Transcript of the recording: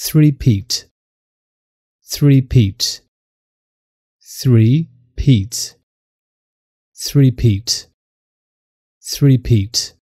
three peat, three peat, three peat, three peat, three peat.